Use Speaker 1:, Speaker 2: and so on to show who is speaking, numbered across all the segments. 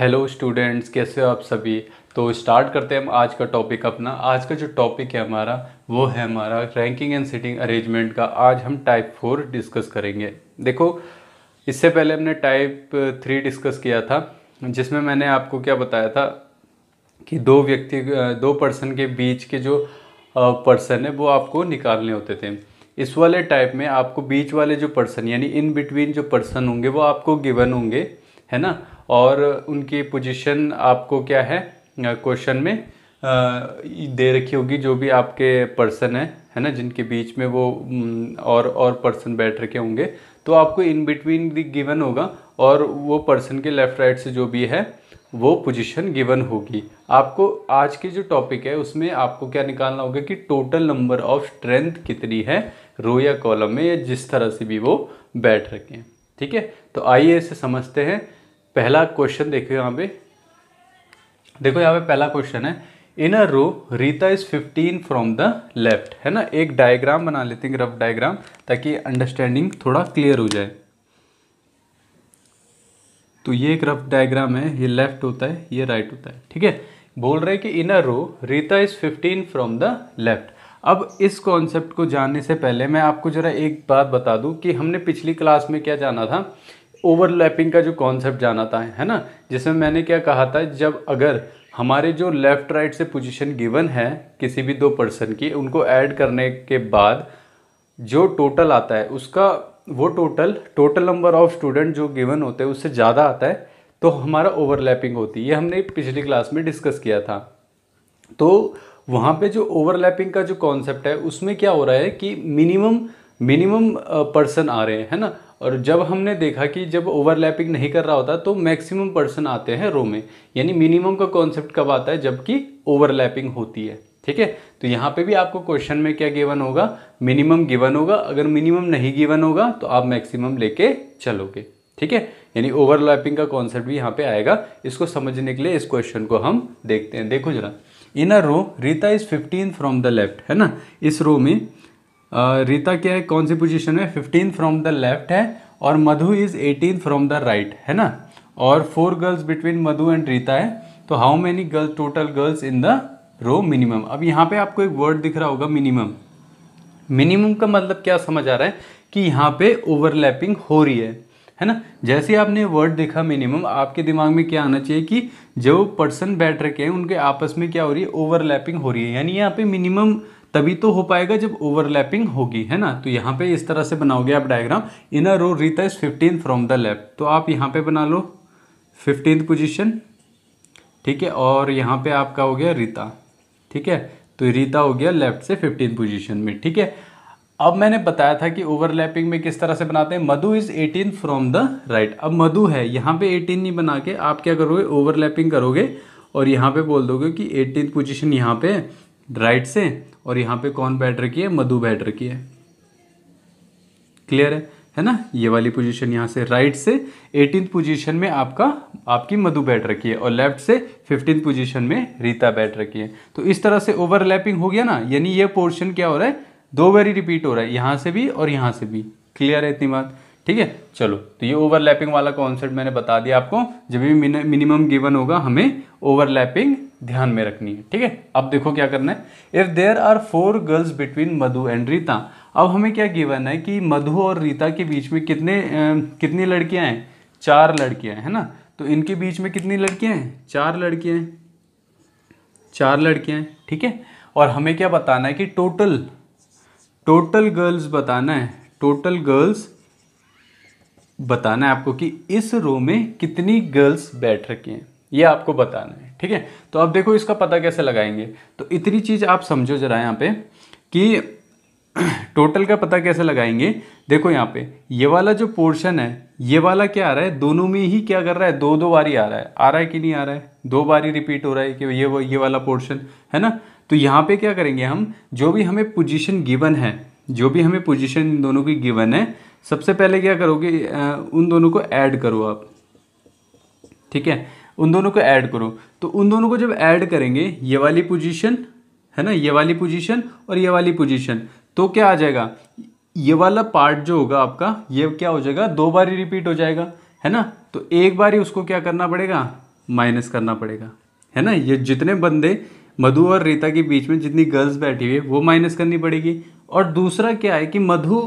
Speaker 1: hello students कैसे हो आप सभी तो स्टार्ट करते हैं हम आज का टॉपिक अपना आज का जो टॉपिक है हमारा वो है हमारा रैंकिंग एंड सीटिंग अरेंजमेंट का आज हम टाइप फोर डिस्कस करेंगे देखो इससे पहले हमने टाइप थ्री डिस्कस किया था जिसमें मैंने आपको क्या बताया था कि दो व्यक्ति दो पर्सन के बीच के जो पर्सन है वो आपको निकालने होते थे इस वाले टाइप में आपको बीच वाले जो पर्सन यानी इन बिटवीन जो पर्सन होंगे वो आपको गिवन होंगे है ना और उनकी पोजीशन आपको क्या है क्वेश्चन में दे रखी होगी जो भी आपके पर्सन है है ना जिनके बीच में वो और और पर्सन बैठ रखे होंगे तो आपको इन बिटवीन भी गिवन होगा और वो पर्सन के लेफ़्ट राइट से जो भी है वो पोजीशन गिवन होगी आपको आज के जो टॉपिक है उसमें आपको क्या निकालना होगा कि टोटल नंबर ऑफ स्ट्रेंथ कितनी है रो या कॉलम में या जिस तरह से भी वो बैठ रखें ठीक है तो आइए इसे समझते हैं पहला क्वेश्चन देखो यहाँ पे देखो यहाँ पे पहला क्वेश्चन है in a row Rita is 15 from the left है ना एक डायग्राम बना लेते हैं रफ डायग्राम ताकि अंडरस्टैंडिंग थोड़ा क्लियर हो जाए तो ये एक रफ डायग्राम है ये लेफ्ट होता है ये राइट होता है ठीक है बोल रहे कि in a row Rita is 15 from the left अब इस कॉन्सेप्ट को जानने से पहले मैं आपको ज़रा एक बात बता दूं कि हमने पिछली क्लास में क्या जाना था ओवरलैपिंग का जो कॉन्सेप्ट जाना था है ना जिसमें मैंने क्या कहा था जब अगर हमारे जो लेफ़्ट राइट से पोजीशन गिवन है किसी भी दो पर्सन की उनको ऐड करने के बाद जो टोटल आता है उसका वो total total number of student जो गिवन होते हैं उससे ज़्यादा आता है तो हमारा ओवरलैपिंग होती है ये हमने पिछली क्लास में डिस्कस किया था तो वहाँ पे जो ओवरलैपिंग का जो कॉन्सेप्ट है उसमें क्या हो रहा है कि मिनिमम मिनिमम पर्सन आ रहे हैं है ना और जब हमने देखा कि जब ओवरलैपिंग नहीं कर रहा होता तो मैक्सिमम पर्सन आते हैं रो में यानी मिनिमम का कॉन्सेप्ट कब आता है जबकि ओवरलैपिंग होती है ठीक है तो यहाँ पे भी आपको क्वेश्चन में क्या गिवन होगा मिनिमम गिवन होगा अगर मिनिमम नहीं गिवन होगा तो आप मैक्सिमम लेके चलोगे ठीक है यानी ओवरलैपिंग का कॉन्सेप्ट भी यहाँ पे आएगा इसको समझने के लिए इस क्वेश्चन को हम देखते हैं देखो जरा in a row Rita is 15 from the left है ना इस रो में रीता क्या है कौन सी पोजीशन में फिफ्टीन फ्रॉम द लेफ्ट है और Madhu is eighteen from the right है ना और four girls between Madhu and Rita है तो how many girls total girls in the row minimum अब यहाँ पे आपको एक वर्ड दिख रहा होगा मिनिमम मिनिमम का मतलब क्या समझ आ रहा है कि यहाँ पे ओवरलैपिंग हो रही है है ना जैसे आपने वर्ड देखा मिनिमम आपके दिमाग में क्या आना चाहिए कि जो पर्सन बैठ रखे हैं उनके आपस में क्या हो रही है ओवरलैपिंग हो रही है यानी यहाँ पे मिनिमम तभी तो हो पाएगा जब ओवरलैपिंग होगी है ना तो यहाँ पे इस तरह से बनाओगे आप diagram in a row Rita is fifteen from the left तो आप यहाँ पे बना लो फिफ्टीन पोजिशन ठीक है और यहाँ पे आपका हो गया रीता ठीक है तो रीता हो गया लेफ्ट से फिफ्टीन पोजिशन में ठीक है अब मैंने बताया था कि ओवरलैपिंग में किस तरह से बनाते हैं Madhu is 18 from the right अब मधु है यहाँ पे 18 नहीं बना के आप क्या करोगे ओवरलैपिंग करोगे और यहाँ पे बोल दोगे कि एटीन पोजीशन यहाँ पे है राइट से और यहाँ पे कौन बैठ रखी है मधु बैठ रखी है क्लियर है है ना ये वाली पोजीशन यहाँ से राइट से एटीन पोजीशन में आपका आपकी मधु बैठ रखी है और लेफ्ट से फिफ्टीन पोजीशन में रीता बैठ रखी है तो इस तरह से ओवरलैपिंग हो गया ना यानी ये पोर्शन क्या हो रहा है दो बारी रिपीट हो रहा है यहाँ से भी और यहाँ से भी क्लियर है इतनी बात ठीक है चलो तो ये ओवरलैपिंग वाला कॉन्सेप्ट मैंने बता दिया आपको जब भी मिनिमम गिवन होगा हमें ओवरलैपिंग ध्यान में रखनी है ठीक है अब देखो क्या करना है if there are four girls between Madhu and Rita अब हमें क्या गिवन है कि मधु और रीता के बीच में कितने कितनी लड़कियां हैं चार लड़कियां हैं ना तो इनके बीच में कितनी लड़कियां हैं चार लड़कियां हैं चार लड़कियां हैं ठीक है और हमें क्या बताना है कि टोटल टोटल गर्ल्स बताना है टोटल गर्ल्स बताना है आपको कि इस रो में कितनी गर्ल्स बैठ रखी हैं ये आपको बताना है ठीक है तो अब देखो इसका पता कैसे लगाएंगे तो इतनी चीज़ आप समझो जरा यहाँ पे कि टोटल का पता कैसे लगाएंगे देखो यहाँ पे ये वाला जो पोर्शन है ये वाला क्या आ रहा है दोनों में ही क्या कर रहा है दो दो बारी आ रहा है आ रहा है कि नहीं आ रहा है दो बारी रिपीट हो रहा है कि ये वो ये वाला पोर्शन है ना तो यहाँ पे क्या करेंगे हम जो भी हमें पोजीशन गिवन है जो भी हमें पोजीशन इन दोनों की गिवन है सबसे पहले क्या करोगे उन दोनों को ऐड करो आप ठीक है उन दोनों को ऐड करो तो उन दोनों को जब ऐड करेंगे ये वाली पोजीशन है ना ये वाली पोजीशन और ये वाली पोजीशन तो क्या आ जाएगा ये वाला पार्ट जो होगा आपका ये क्या हो जाएगा दो बार ही रिपीट हो जाएगा है ना तो एक बार ही उसको क्या करना पड़ेगा माइनस करना पड़ेगा है ना ये जितने बंदे मधु और रीता के बीच में जितनी गर्ल्स बैठी हुई है वो माइनस करनी पड़ेगी और दूसरा क्या है कि मधु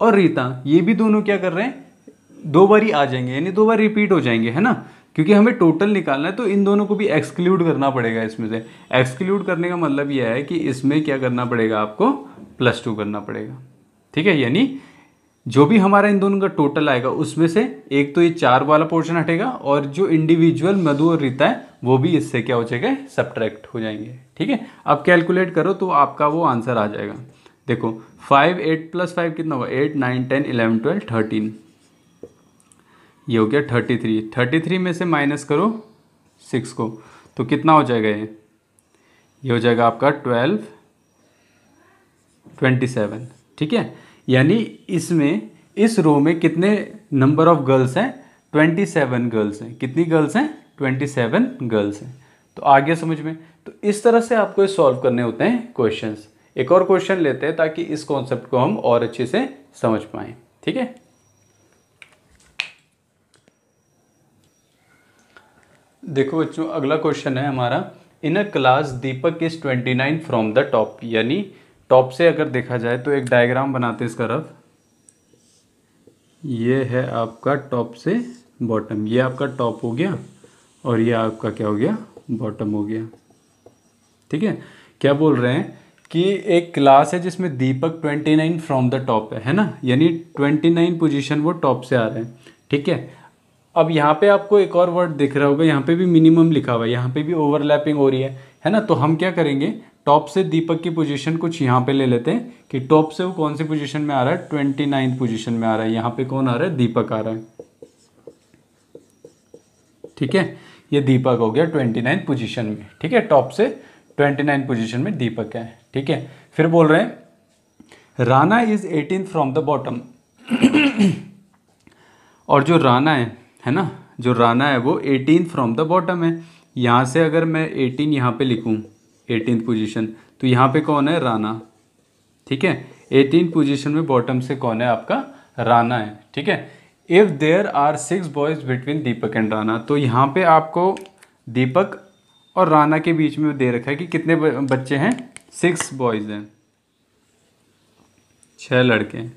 Speaker 1: और रीता ये भी दोनों क्या कर रहे हैं दो बार ही आ जाएंगे यानी दो बार रिपीट हो जाएंगे है ना क्योंकि हमें टोटल निकालना है तो इन दोनों को भी एक्सक्लूड करना पड़ेगा इसमें से एक्सक्लूड करने का मतलब यह है कि इसमें क्या करना पड़ेगा आपको प्लस टू करना पड़ेगा ठीक है यानी जो भी हमारा इन दोनों का टोटल आएगा उसमें से एक तो ये चार वाला पोर्शन हटेगा और जो इंडिविजुअल मधु और रीता है वो भी इससे क्या हो जाएगा सब्ट्रैक्ट हो जाएंगे ठीक है अब कैलकुलेट करो तो आपका वो आंसर आ जाएगा देखो फाइव एट प्लस फाइव कितना हुआ eight nine ten eleven twelve thirteen ये हो गया थर्टी थ्री थर्टी थ्री में से माइनस करो सिक्स को तो कितना हो जाएगा ये ये हो जाएगा आपका ट्वेल्व ट्वेंटी सेवन ठीक है यानी इसमें इस रो में कितने नंबर ऑफ गर्ल्स हैं ट्वेंटी सेवन गर्ल्स हैं कितनी गर्ल्स हैं ट्वेंटी सेवन गर्ल्स हैं तो आगे समझ में तो इस तरह से आपको सॉल्व करने होते हैं क्वेश्चंस एक और क्वेश्चन लेते हैं ताकि इस कॉन्सेप्ट को हम और अच्छे से समझ पाए ठीक है देखो बच्चों अगला क्वेश्चन है हमारा in a class Deepak is twenty nine from the top यानी टॉप से अगर देखा जाए तो एक डायग्राम बनाते हैं इसका रफ ये है आपका टॉप से बॉटम ये आपका टॉप हो गया और ये आपका क्या हो गया बॉटम हो गया ठीक है क्या बोल रहे हैं कि एक क्लास है जिसमें दीपक 29 फ्रॉम द टॉप है है ना यानी 29 पोजीशन वो टॉप से आ रहे हैं ठीक है अब यहाँ पे आपको एक और वर्ड दिख रहा होगा यहाँ पे भी मिनिमम लिखा हुआ है यहाँ पे भी ओवरलैपिंग हो रही है है ना तो हम क्या करेंगे टॉप से दीपक की पोजीशन कुछ यहाँ पे ले लेते हैं कि टॉप से वो कौन सी पोजिशन में आ रहा है ट्वेंटी नाइन्थ पोजिशन में आ रहा है यहाँ पे कौन आ रहा है दीपक आ रहा है ठीक है ये दीपक हो गया ट्वेंटी नाइन्थ पोजीशन में ठीक है टॉप से ट्वेंटी नाइन पोजिशन में दीपक है ठीक है फिर बोल रहे हैं Rana is eighteen from the bottom और जो राना है है ना जो राना है वो एटीन फ्रॉम द बॉटम है यहाँ से अगर मैं एटीन यहाँ पे लिखूँ एटीन पोजीशन तो यहाँ पे कौन है राना ठीक है एटीन पोजीशन में बॉटम से कौन है आपका राना है ठीक है if there are six boys between Deepak and Rana तो यहाँ पे आपको दीपक और राना के बीच में दे रखा है कि कितने बच्चे हैं सिक्स बॉयज़ हैं छह लड़के हैं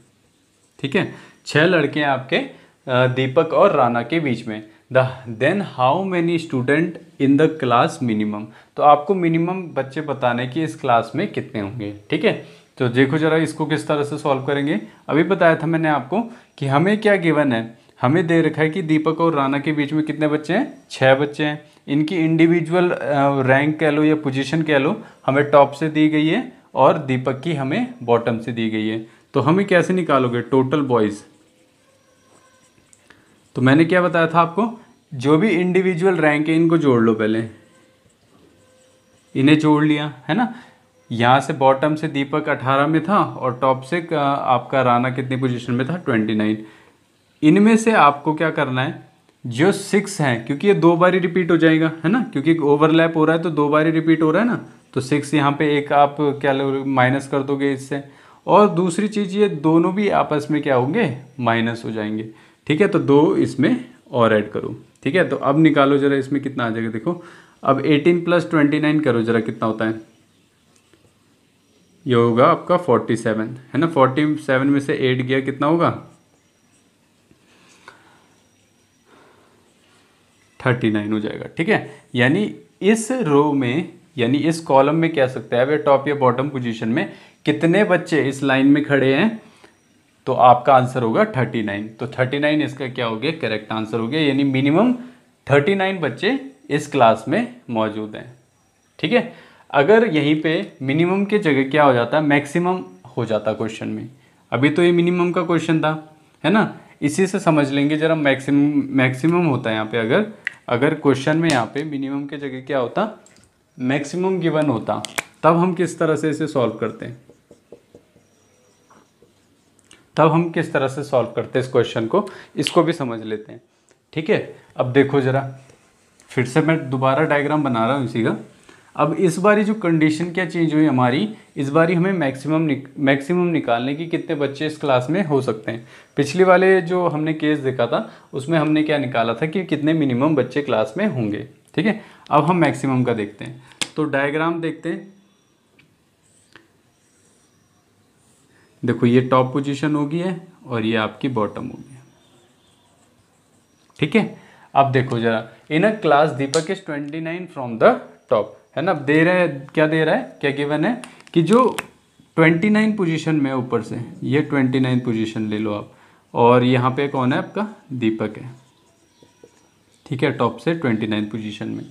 Speaker 1: ठीक है छह लड़के हैं आपके दीपक और राना के बीच में the then how many student in the class minimum तो आपको मिनिमम बच्चे बताने कि इस क्लास में कितने होंगे ठीक है तो देखो जरा इसको किस तरह से सॉल्व करेंगे अभी बताया था मैंने आपको कि हमें क्या गिवन है हमें दे रखा है कि दीपक और राना के बीच में कितने बच्चे हैं छः बच्चे हैं इनकी इंडिविजुअल रैंक कह लो या पोजीशन कह लो हमें टॉप से दी गई है और दीपक की हमें बॉटम से दी गई है तो हमें कैसे निकालोगे टोटल बॉयज़ तो मैंने क्या बताया था आपको जो भी इंडिविजुअल रैंक है इनको जोड़ लो पहले इन्हें जोड़ लिया है ना यहाँ से बॉटम से दीपक 18 में था और टॉप से आपका राणा कितनी पोजीशन में था 29 इनमें से आपको क्या करना है जो सिक्स है क्योंकि ये दो बारी रिपीट हो जाएगा है ना क्योंकि ओवरलैप हो रहा है तो दो बारी रिपीट हो रहा है ना तो सिक्स यहाँ पे एक आप क्या माइनस कर दोगे इससे और दूसरी चीज़ ये दोनों भी आपस में क्या होंगे माइनस हो जाएंगे ठीक है तो दो इसमें और ऐड करो ठीक है तो अब निकालो जरा इसमें कितना आ जाएगा देखो अब एटीन प्लस ट्वेंटी नाइन करो जरा कितना होता है ये होगा आपका 47 है ना 47 में से 8 गया कितना होगा थर्टी नाइन हो जाएगा ठीक है यानी इस रो में यानी इस कॉलम में कह सकते हैं वे टॉप या बॉटम पोजीशन में कितने बच्चे इस लाइन में खड़े हैं तो आपका आंसर होगा थर्टी नाइन तो थर्टी नाइन इसका क्या हो गया करेक्ट आंसर हो गया यानी मिनिमम थर्टी नाइन बच्चे इस क्लास में मौजूद हैं ठीक है अगर यहीं पे मिनिमम के जगह क्या हो जाता है मैक्सिमम हो जाता क्वेश्चन में अभी तो ये मिनिमम का क्वेश्चन था है ना इसी से समझ लेंगे जरा मैक्सिमम मैक्सिमम होता है यहाँ पे अगर अगर क्वेश्चन में यहाँ पे मिनिमम के जगह क्या होता मैक्सिमम गिवन होता तब हम किस तरह से इसे सॉल्व करते हैं तब हम किस तरह से सॉल्व करते हैं इस क्वेश्चन को इसको भी समझ लेते हैं ठीक है अब देखो ज़रा फिर से मैं दोबारा डायग्राम बना रहा हूँ इसी का अब इस बारी जो कंडीशन क्या चेंज हुई हमारी इस बारी हमें मैक्सिमम निक, मैक्सिमम निकालने की कितने बच्चे इस क्लास में हो सकते हैं पिछले वाले जो हमने केस देखा था उसमें हमने क्या निकाला था कि कितने मिनिमम बच्चे क्लास में होंगे ठीक है अब हम मैक्सिमम का देखते हैं तो डायग्राम देखते हैं देखो ये टॉप पोजिशन होगी है और ये आपकी बॉटम होगी ठीक है अब देखो जरा in a class Deepak is twenty nine from the top है ना दे रहे हैं क्या दे रहा है क्या गिवन है कि जो 29 पोजीशन में ऊपर से ये 29 पोजीशन ले लो आप और यहाँ पे कौन है आपका दीपक है ठीक है टॉप से 29 पोजीशन में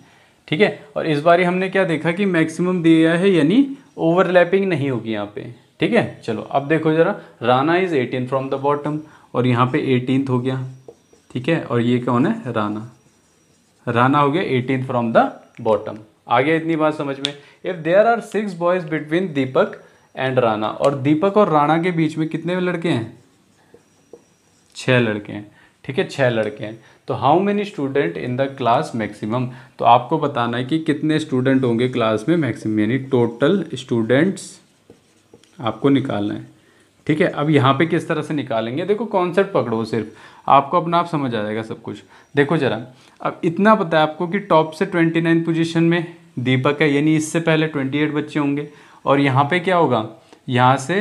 Speaker 1: ठीक है और इस बार हमने क्या देखा कि मैक्सिमम दिया है यानी ओवरलैपिंग नहीं होगी यहाँ पे ठीक है चलो अब देखो ज़रा Rana is eighteen from the bottom और यहाँ पे एटीनथ हो गया ठीक है और ये कौन है राना राना हो गया एटीन फ्रॉम द बॉटम आगे इतनी बात समझ में if there are six boys between Deepak and Rana और दीपक और राणा के बीच में कितने लड़के हैं छः लड़के हैं ठीक है छः लड़के हैं तो how many student in the class maximum तो आपको बताना है कि कितने स्टूडेंट होंगे क्लास में मैक्सिमम यानी टोटल स्टूडेंट्स आपको निकालना है ठीक है अब यहाँ पे किस तरह से निकालेंगे देखो कॉन्सेप्ट पकड़ो सिर्फ आपको अपना आप समझ आ जाएगा सब कुछ देखो जरा अब इतना पता है आपको कि टॉप से ट्वेंटी नाइन पोजिशन में दीपक है यानी इससे पहले ट्वेंटी एट बच्चे होंगे और यहाँ पे क्या होगा यहाँ से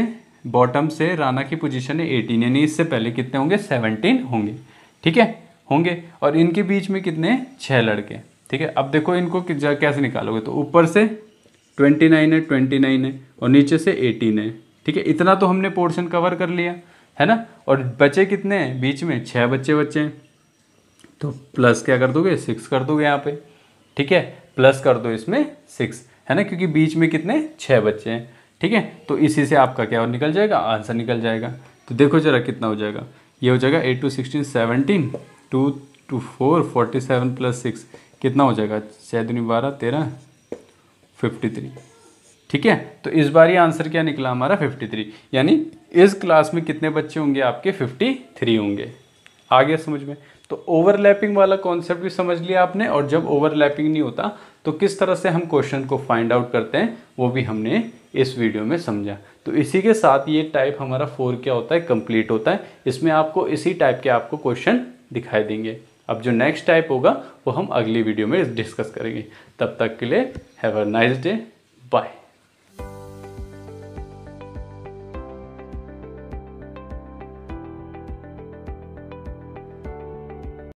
Speaker 1: बॉटम से राना की पोजीशन है एटीन यानी इससे पहले कितने होंगे सेवनटीन होंगे ठीक है होंगे और इनके बीच में कितने छः लड़के ठीक है अब देखो इनको कैसे निकालोगे तो ऊपर से ट्वेंटी नाइन है ट्वेंटी नाइन है और नीचे से एटीन है ठीक है इतना तो हमने पोर्शन कवर कर लिया है ना और बचे कितने हैं बीच में छः बच्चे बच्चे हैं तो प्लस क्या कर दोगे सिक्स कर दोगे यहाँ पे ठीक है प्लस कर दो इसमें सिक्स है ना क्योंकि बीच में कितने छः बच्चे हैं ठीक है तो इसी से आपका क्या और निकल जाएगा आंसर निकल जाएगा तो देखो जरा कितना हो जाएगा ये हो जाएगा eight two sixteen seventeen two two four forty seven plus six कितना हो जाएगा छः बारह तेरह फिफ्टी थ्री ठीक है तो इस बार ये आंसर क्या निकला हमारा फिफ्टी थ्री यानी इस क्लास में कितने बच्चे होंगे आपके फिफ्टी थ्री होंगे आ गया समझ में तो ओवरलैपिंग वाला कॉन्सेप्ट भी समझ लिया आपने और जब ओवरलैपिंग नहीं होता तो किस तरह से हम क्वेश्चन को फाइंड आउट करते हैं वो भी हमने इस वीडियो में समझा तो इसी के साथ ये टाइप हमारा फोर क्या होता है कंप्लीट होता है इसमें आपको इसी टाइप के आपको क्वेश्चन दिखाई देंगे अब जो नेक्स्ट टाइप होगा वो हम अगली वीडियो में डिस्कस करेंगे तब तक के लिए have a nice day bye